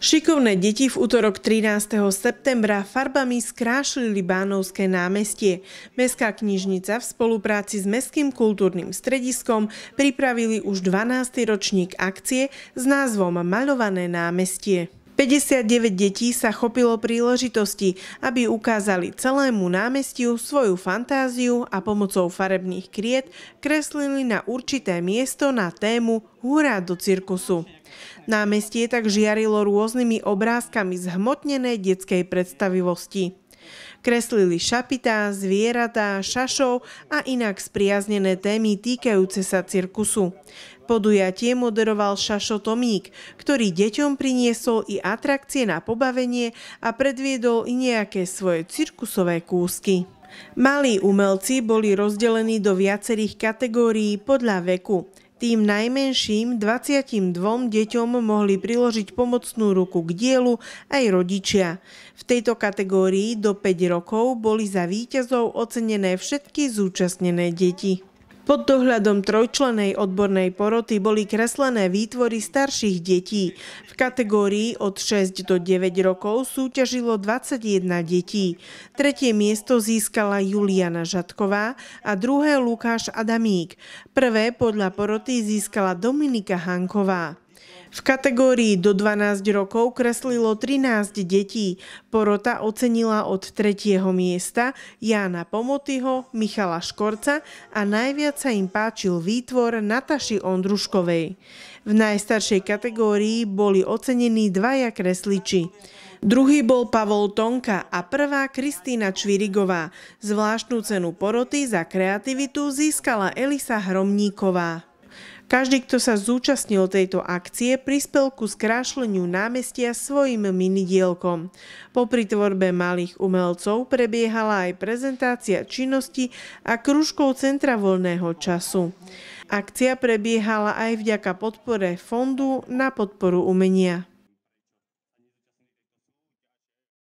Šikovné deti v útorok 13. septembra farbami skrášili Bánovské námestie. Mestská knižnica v spolupráci s Mestským kultúrnym strediskom pripravili už 12. ročník akcie s názvom Maľované námestie. 59 detí sa chopilo príležitosti, aby ukázali celému námestiu svoju fantáziu a pomocou farebných kriet kreslili na určité miesto na tému Hurá do cirkusu. Námestie tak žiarilo rôznymi obrázkami zhmotnené detskej predstavivosti. Kreslili šapitá, zvieratá, šašov a inak spriaznené témy týkajúce sa cirkusu. Podujatie moderoval Šašo Tomík, ktorý deťom priniesol i atrakcie na pobavenie a predviedol i nejaké svoje cirkusové kúsky. Malí umelci boli rozdelení do viacerých kategórií podľa veku. Tým najmenším 22 deťom mohli priložiť pomocnú ruku k dielu aj rodičia. V tejto kategórii do 5 rokov boli za víťazov ocenené všetky zúčastnené deti. Pod dohľadom trojčlenej odbornej poroty boli kreslené výtvory starších detí. V kategórii od 6 do 9 rokov súťažilo 21 detí. Tretie miesto získala Juliana Žadková a druhé Lukáš Adamík. Prvé podľa poroty získala Dominika Hanková. V kategórii do 12 rokov kreslilo 13 detí. Porota ocenila od 3. miesta Jána Pomotyho, Michala Škorca a najviac sa im páčil výtvor Nataši Ondruškovej. V najstaršej kategórii boli ocenení dvaja kresliči. Druhý bol Pavol Tonka a prvá Kristýna Čvirigová. Zvláštnu cenu poroty za kreativitu získala Elisa Hromníková. Každý, kto sa zúčastnil tejto akcie, prispel ku skrášleniu námestia svojim minidielkom. Po tvorbe malých umelcov prebiehala aj prezentácia činnosti a kružkov Centra voľného času. Akcia prebiehala aj vďaka podpore Fondu na podporu umenia.